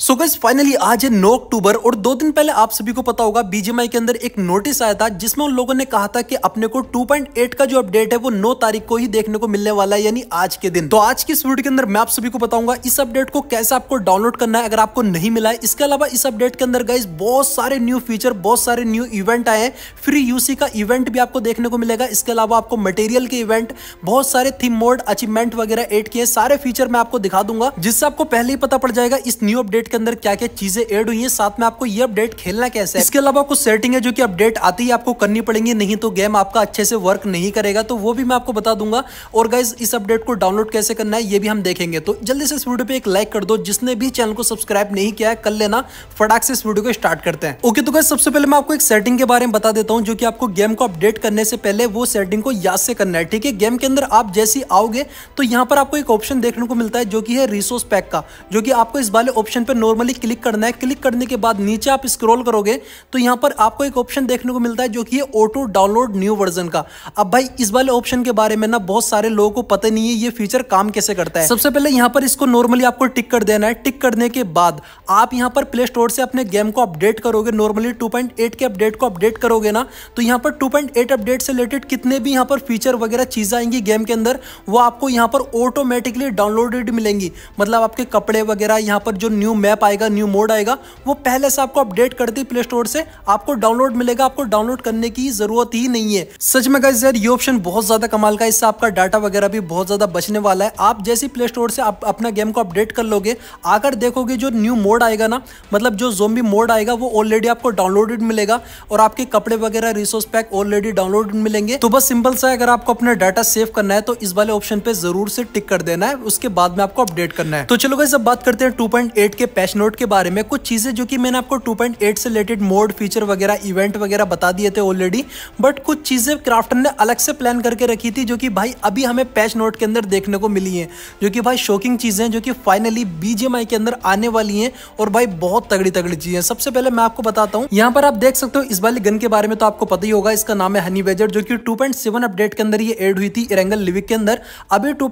so guys finally आज है 9 अक्टूबर और दो दिन पहले आप सभी को पता होगा बीजेमआई के अंदर एक नोटिस आया था जिसमें उन लोगों ने कहा था कि अपने को 2.8 का जो अपडेट है वो 9 तारीख को ही देखने को मिलने वाला है यानी आज के दिन तो आज की इस वीडियो के अंदर मैं आप सभी को बताऊंगा इस अपडेट को कैसे आपको डाउनलोड करना है अगर आपको नहीं मिला है इसके अलावा इस अपडेट के अंदर गाइज बहुत सारे न्यू फीचर बहुत सारे न्यू इवेंट आए हैं फ्री यूसी का इवेंट भी आपको देखने को मिलेगा इसके अलावा आपको मटेरियल के इवेंट बहुत सारे थीम मोड अचीवमेंट वगैरह एड किए सारे फीचर मैं आपको दिखा दूंगा जिससे आपको पहले ही पता पड़ जाएगा इस न्यू अपडेट अपडेट के अंदर क्या क्या चीजें एड हुई है साथ में आपको ये अपडेट खेलना कैसे इसके अलावा कुछ सेटिंग है जो की अपडेट आती है आपको करनी पड़ेगी नहीं तो गेम आपका अच्छे से वर्क नहीं करेगा तो वो भी मैं आपको बता दूंगा और गाइज इस अपडेट को डाउनलोड कैसे करना है ये भी हम देखेंगे तो जल्दी से इस वीडियो पे एक लाइक कर दो जिसने भी चैनल को सब्सक्राइब नहीं किया है कर लेना फटाक से इस वीडियो को स्टार्ट करते हैं ओके तो गाइज सबसे पहले मैं आपको एक सेटिंग के बारे में बता देता हूँ जो कि आपको गेम को अपडेट करने से पहले वो सेटिंग को याद से करना है ठीक है गेम के अंदर आप जैसी आओगे तो यहाँ पर आपको एक ऑप्शन देखने को मिलता है जो की है रिसोर्स पैक का जो की आपको इस वाले ऑप्शन पे पर नॉर्मली क्लिक करना है क्लिक करने के बाद नीचे आप स्क्रॉल करोगे तो यहाँ पर आपको एक ऑप्शन देखने को मिलता है जो कि ऑटो डाउनलोड न्यू वर्जन का अब भाई इस वाले ऑप्शन के बारे में ना बहुत सारे लोगों को पता नहीं है ये फीचर काम कैसे करता है सबसे पहले यहाँ पर इसको नॉर्मली आपको टिक कर देना है टिक करने के बाद आप यहाँ पर प्ले स्टोर से अपने गेम को अपडेट करोगे नॉर्मली टू के अपडेट को अपडेट करोगे ना तो यहाँ पर टू अपडेट से रिलेटेड कितने भी यहाँ पर फीचर वगैरह चीज़ें आएंगी गेम के अंदर वो आपको यहाँ पर ऑटोमेटिकली डाउनलोडेड मिलेंगी मतलब आपके कपड़े वगैरह यहाँ पर जो न्यू मैप आएगा न्यू मोड आएगा वो पहले से आपको अपडेट कर दी प्ले स्टोर से आपको डाउनलोड मिलेगा आपको डाउनलोड करने की जरूरत ही नहीं है सच में गाइज यार ये ऑप्शन बहुत ज्यादा कमाल का इससे आपका डाटा वगैरह भी बहुत ज्यादा बचने वाला है आप जैसे प्ले स्टोर से आप अपना गेम को अपडेट कर लोगे आकर देखोगे जो न्यू मोड आएगा ना मतलब जो जोम्बी मोड आएगा वो ऑलरेडी आपको डाउनलोडेड मिलेगा और आपके कपड़े वगैरह रिसोर्स पैक ऑलरेडी डाउनलोडेड मिलेंगे तो बस सिंपल सा अगर आपको अपना डाटा सेव करना है तो इस वाले ऑप्शन पे जरूर से टिक कर देना है उसके बाद में आपको अपडेट करना है तो चलो गाइस अब बात करते हैं 2.8 के पैच नोट के बारे में कुछ चीज़ें जो कि मैंने आपको 2.8 से रिलेटेड मोड फीचर वगैरह इवेंट वगैरह बता दिए थे ऑलरेडी बट कुछ चीज़ें क्राफ्टन ने अलग से प्लान करके रखी थी जो कि भाई अभी हमें पैच नोट के अंदर देखने को मिली हैं जो कि भाई शॉकिंग चीज़ें जो कि फाइनली बी के अंदर आने वाली हैं और भाई बहुत तगड़ी तगड़ी चीज़ें सबसे पहले मैं आपको बताता हूँ यहाँ पर आप देख सकते हो इस वाली गन के बारे में तो आपको पता ही होगा इसका नाम है हनी वेजर जो कि टू अपडेट के अंदर ये एड हुई थी इरेंगल लिविक के अंदर अभी टू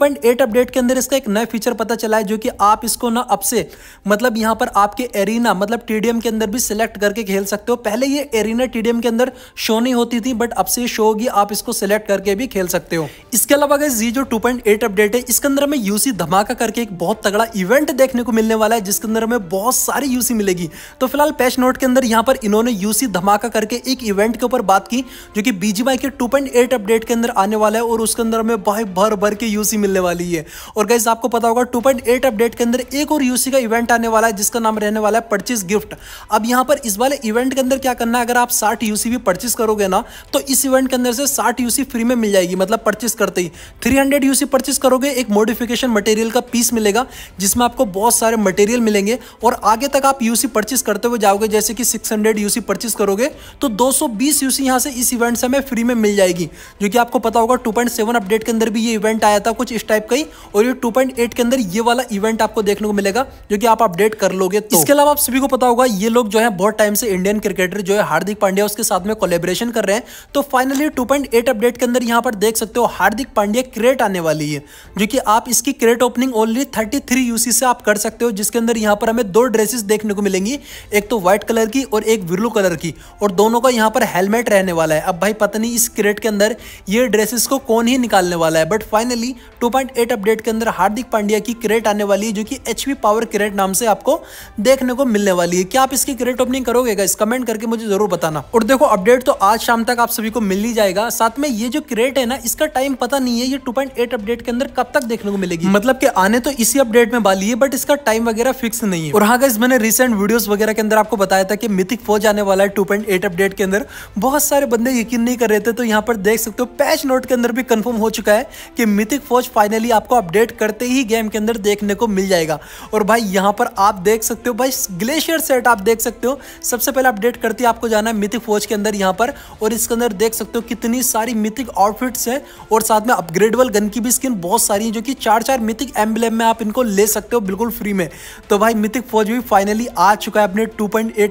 अपडेट के अंदर इसका एक नया फीचर पता चला है जो कि आप इसको ना अब से मतलब मतलब यहां पर आपके एरिना मतलब टीडीएम के अंदर भी सिलेक्ट करके खेल सकते हो पहले ये एरिना टीडीएम के अंदर शो नहीं होती थी बट अब से शो होगी आप इसको सिलेक्ट करके भी खेल सकते हो इसके अलावा अगर जी जो टू अपडेट है इसके अंदर हमें यूसी धमाका करके एक बहुत तगड़ा इवेंट देखने को मिलने वाला है जिसके अंदर हमें बहुत सारी यूसी मिलेगी तो फिलहाल पैच नोट के अंदर यहाँ पर इन्होंने यूसी धमाका करके एक इवेंट के ऊपर बात की जो कि बीजीमाई के टू अपडेट के अंदर आने वाला है और उसके अंदर हमें भाई भर भर के यूसी मिलने वाली है और गैस आपको पता होगा टू अपडेट के अंदर एक और यूसी का इवेंट आने वाला वाला है जिसका नाम रहने वाला है परचेज गिफ्ट अब यहाँ पर इस वाले इवेंट के अंदर क्या करना है अगर आप साठ यूसी परचेज करोगे ना तो इस इवेंट के अंदर से साठ यूसी फ्री में मिल जाएगी मतलब परचेज करते ही थ्री हंड्रेड यूसी परचेज करोगे एक मोडिफिकेशन मटेरियल का पीस मिलेगा जिसमें आपको बहुत सारे मटेरियल मिलेंगे और आगे तक आप यूसी परचेज करते हुए जाओगे जैसे कि सिक्स हंड्रेड यूसी परचेज करोगे तो दो सौ बीस यूसी यहाँ से इस इवेंट से हमें फ्री में मिल जाएगी जो कि आपको पता होगा टू पॉइंट सेवन अपडेट के अंदर भी ये इवेंट आया था कुछ इस टाइप का ही और ये टू पॉइंट एट के अंदर ये वाला इवेंट आपको देखने को मिलेगा जो कि आप अपडेट कैलकुलेट कर लोगे तो इसके अलावा आप सभी को पता होगा ये लोग जो है बहुत टाइम से इंडियन क्रिकेटर जो है हार्दिक पांड्या उसके साथ में कोलेबरेशन कर रहे हैं तो फाइनली 2.8 अपडेट के अंदर यहाँ पर देख सकते हो हार्दिक पांड्या क्रेट आने वाली है जो कि आप इसकी क्रेट ओपनिंग ओनली 33 यूसी से आप कर सकते हो जिसके अंदर यहाँ पर हमें दो ड्रेसेस देखने को मिलेंगी एक तो व्हाइट कलर की और एक ब्लू कलर की और दोनों का यहाँ पर हेलमेट रहने वाला है अब भाई पता नहीं इस क्रेट के अंदर ये ड्रेसेस को कौन ही निकालने वाला है बट फाइनली 2.8 अपडेट के अंदर हार्दिक पांड्या की क्रेट आने वाली है जो कि एच पावर क्रेट नाम से आपको देखने को मिलने वाली है क्या आप इसकी क्रिकेट ओपनिंग करोगे गाइस कमेंट करके मुझे जरूर बताना और देखो अपडेट तो आज शाम तक आप सभी को मिल ही जाएगा साथ में ये जो क्रेट है ना इसका टाइम पता नहीं है ये टू अपडेट के अंदर कब तक देखने को मिलेगी मतलब कि आने तो इसी अपडेट में वाली है बट इसका टाइम वगैरह फिक्स नहीं है और हाँ गाइज मैंने रिसेंट वीडियो वगैरह के अंदर आपको बताया था कि मिथिक फोज आने वाला है टू अपडेट के अंदर बहुत सारे बंदे यकीन नहीं कर रहे थे तो यहाँ पर देख सकते हो पैच नोट के अंदर भी कंफर्म हो चुका है कि मिथिक फौज फाइनली आपको अपडेट करते ही गेम के अंदर देखने को मिल जाएगा और भाई यहाँ पर आप देख सकते हो भाई ग्लेशियर सेट आप देख सकते हो सबसे पहले अपडेट करती है आपको जाना है मिथिक फोज के अंदर यहाँ पर और इसके अंदर देख सकते हो कितनी सारी मिथिक आउटफिट्स है और साथ में अपग्रेडेबल गन की भी स्किन बहुत सारी है जो कि चार चार मिथिक एम्बलेम में आप इनको ले सकते हो बिल्कुल फ्री में तो भाई मिथिक फोज भी फाइनली आ चुका है अपने टू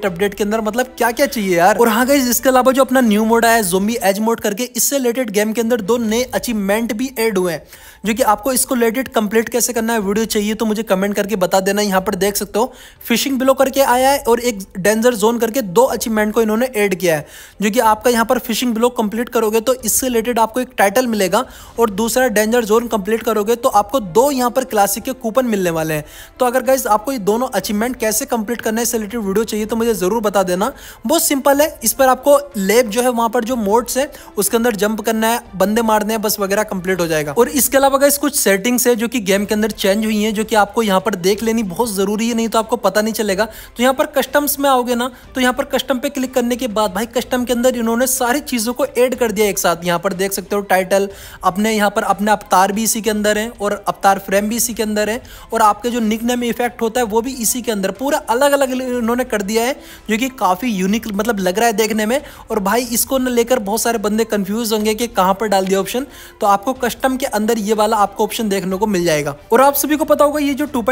अपडेट के अंदर मतलब क्या क्या चाहिए यार और हाँ गई इसके अलावा जो अपना न्यू मोड आया जोम्बी एज मोड करके इससे रिलेटेड गेम के अंदर दो नए अचीवमेंट भी एड हुए हैं जो कि आपको इसको रिलेटेड कंप्लीट कैसे करना है वीडियो चाहिए तो मुझे कमेंट करके बता देना यहाँ पर देख सकते हो फिशिंग बिलो करके आया है और एक डेंजर जोन करके दो अचीवमेंट को इन्होंने ऐड किया है जो कि आपका यहाँ पर फिशिंग बिलो कंप्लीट करोगे तो इससे रिलेटेड आपको एक टाइटल मिलेगा और दूसरा डेंजर जोन कंप्लीट करोगे तो आपको दो यहाँ पर क्लासिक के कूपन मिलने वाले हैं तो अगर गाइज आपको ये दोनों अचीवमेंट कैसे कंप्लीट करना है इससे रिलेटेड वीडियो चाहिए तो मुझे ज़रूर बता देना बहुत सिंपल है इस पर आपको लेब जो है वहाँ पर जो मोड्स है उसके अंदर जंप करना है बंदे मारने हैं बस वगैरह कंप्लीट हो जाएगा और इसके अलावा गाइज कुछ सेटिंग्स है जो कि गेम के अंदर चेंज हुई है जो कि आपको यहाँ पर देख लेनी बहुत ज़रूरी है कीजिए नहीं तो आपको पता नहीं चलेगा तो यहाँ पर कस्टम्स में आओगे ना तो यहाँ पर कस्टम पे क्लिक करने के बाद भाई कस्टम के अंदर इन्होंने सारी चीज़ों को ऐड कर दिया एक साथ यहाँ पर देख सकते हो टाइटल अपने यहाँ पर अपने अवतार भी इसी के अंदर है और अवतार फ्रेम भी इसी के अंदर है और आपके जो निक नेम इफेक्ट होता है वो भी इसी के अंदर पूरा अलग अलग इन्होंने कर दिया है जो कि काफ़ी यूनिक मतलब लग रहा है देखने में और भाई इसको न लेकर बहुत सारे बंदे कन्फ्यूज होंगे कि कहाँ पर डाल दिया ऑप्शन तो आपको कस्टम के अंदर ये वाला आपको ऑप्शन देखने को मिल जाएगा और आप सभी को पता होगा ये जो टू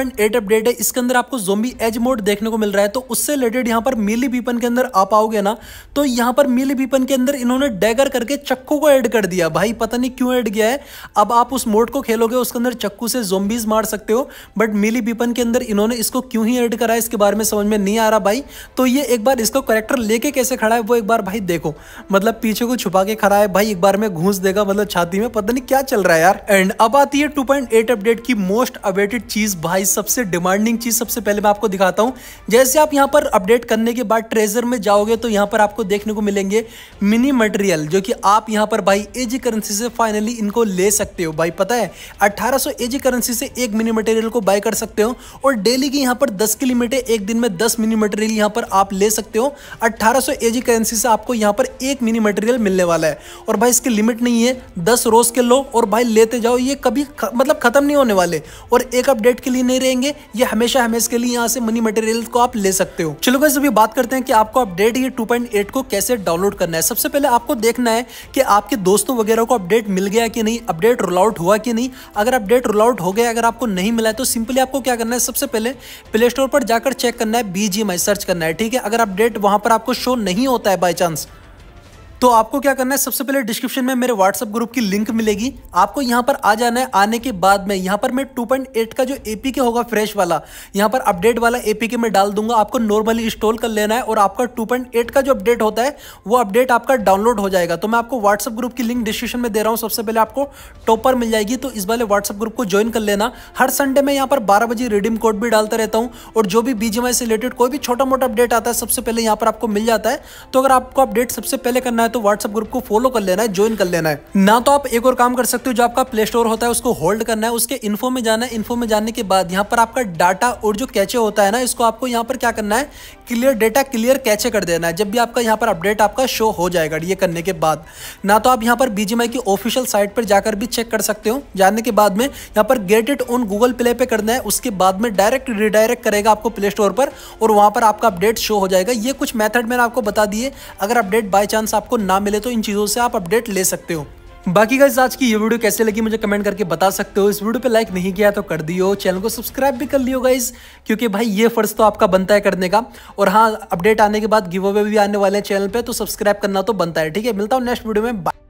अपडेट है इसके अंदर आप आपको जोम्बी एज मोड देखने को मिल रहा है तो उससे रिलेटेड यहाँ पर मिली बीपन के अंदर आप आओगे ना तो यहाँ पर मिली बीपन के अंदर इन्होंने डैगर करके चक्कू को ऐड कर दिया भाई पता नहीं क्यों ऐड किया है अब आप उस मोड को खेलोगे उसके अंदर चक्कू से जोम्बीज मार सकते हो बट मिली बीपन के अंदर इन्होंने इसको क्यों ही ऐड करा इसके बारे में समझ में नहीं आ रहा भाई तो ये एक बार इसको करेक्टर लेके कैसे खड़ा है वो एक बार भाई देखो मतलब पीछे को छुपा के खड़ा है भाई एक बार में घूस देगा मतलब छाती में पता नहीं क्या चल रहा है यार एंड अब आती है टू अपडेट की मोस्ट अवेटेड चीज भाई सबसे डिमांडिंग चीज सबसे सबसे पहले मैं आपको दिखाता हूँ जैसे आप यहाँ पर अपडेट करने के बाद ट्रेजर में जाओगे तो यहाँ पर आपको देखने को मिलेंगे मिनी मटेरियल जो कि आप यहाँ पर भाई एजी करेंसी से फाइनली इनको ले सकते हो भाई पता है अट्ठारह एजी करेंसी से एक मिनी मटेरियल को बाय कर सकते हो और डेली की यहाँ पर दस किलोमीटर एक दिन में दस मिनी मटेरियल यहाँ पर आप ले सकते हो अट्ठारह एजी करेंसी से आपको यहाँ पर एक मिनी मटेरियल मिलने वाला है और भाई इसकी लिमिट नहीं है दस रोज के लो और भाई लेते जाओ ये कभी मतलब खत्म नहीं होने वाले और एक अपडेट के लिए नहीं रहेंगे ये हमेशा हमेशा इसके लिए यहाँ से मनी मटेरियल को आप ले सकते हो चलो गाइस अभी बात करते हैं कि आपको अपडेट ये 2.8 को कैसे डाउनलोड करना है सबसे पहले आपको देखना है कि आपके दोस्तों वगैरह को अपडेट मिल गया कि नहीं अपडेट रोल आउट हुआ कि नहीं अगर अपडेट रोल आउट हो गया अगर आपको नहीं मिला है तो सिंपली आपको क्या करना है सबसे पहले प्ले स्टोर पर जाकर चेक करना है बीजीएमआई सर्च करना है ठीक है अगर अपडेट वहां पर आपको शो नहीं होता है बाई चांस तो आपको क्या करना है सबसे पहले डिस्क्रिप्शन में मेरे व्हाट्सअप ग्रुप की लिंक मिलेगी आपको यहाँ पर आ जाना है आने के बाद में यहाँ पर मैं 2.8 का जो के होगा फ्रेश वाला यहाँ पर अपडेट वाला के मैं डाल दूंगा आपको नॉर्मली इंस्टॉल कर लेना है और आपका 2.8 का जो अपडेट होता है वो अपडेट आपका डाउनलोड हो जाएगा तो मैं आपको व्हाट्सअप ग्रुप की लिंक डिस्क्रिप्शन में दे रहा हूँ सबसे पहले आपको टॉपर मिल जाएगी तो इस वाले व्हाट्सअप ग्रुप को ज्वाइन कर लेना हर संडे मैं यहाँ पर बारह बजे रिडीम कोड भी डालता रहता हूँ और जो भी बीजेवाई से रिलेटेड कोई भी छोटा मोटा अपडेट आता है सबसे पहले यहाँ पर आपको मिल जाता है तो अगर आपको अपडेट सबसे पहले करना तो व्हाट्सएप ग्रुप को फॉलो कर लेना है ज्वाइन कर लेना है ना तो आप एक और काम कर सकते हो जो आपका प्ले स्टोर होता है उसको होल्ड करना है उसके इन्फो में जाना है इन्फो में जाने के बाद यहाँ पर आपका डाटा और जो कैचे होता है ना इसको आपको यहाँ पर क्या करना है क्लियर डेटा क्लियर कैचे कर देना है जब भी आपका यहाँ पर अपडेट आपका शो हो जाएगा ये करने के बाद ना तो आप यहाँ पर बी की ऑफिशियल साइट पर जाकर भी चेक कर सकते हो जानने के बाद में यहाँ पर get it on Google Play पे करना है उसके बाद में डायरेक्ट रिडायरेक्ट करेगा आपको प्ले स्टोर पर और वहाँ पर आपका अपडेट शो हो जाएगा ये कुछ मैथड मैंने आपको बता दिए अगर अपडेट बाई चांस आपको ना मिले तो इन चीज़ों से आप अपडेट ले सकते हो बाकी गाइज आज की ये वीडियो कैसे लगी मुझे कमेंट करके बता सकते हो इस वीडियो पे लाइक नहीं किया तो कर दियो चैनल को सब्सक्राइब भी कर लियो गाइज क्योंकि भाई ये फर्ज तो आपका बनता है करने का और हाँ अपडेट आने के बाद गिव अवे भी आने वाले हैं चैनल पे तो सब्सक्राइब करना तो बनता है ठीक है मिलता हूँ नेक्स्ट वीडियो में बाय